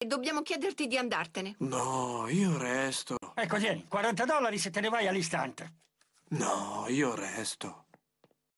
E Dobbiamo chiederti di andartene. No, io resto. Ecco, vieni, 40 dollari se te ne vai all'istante. No, io resto.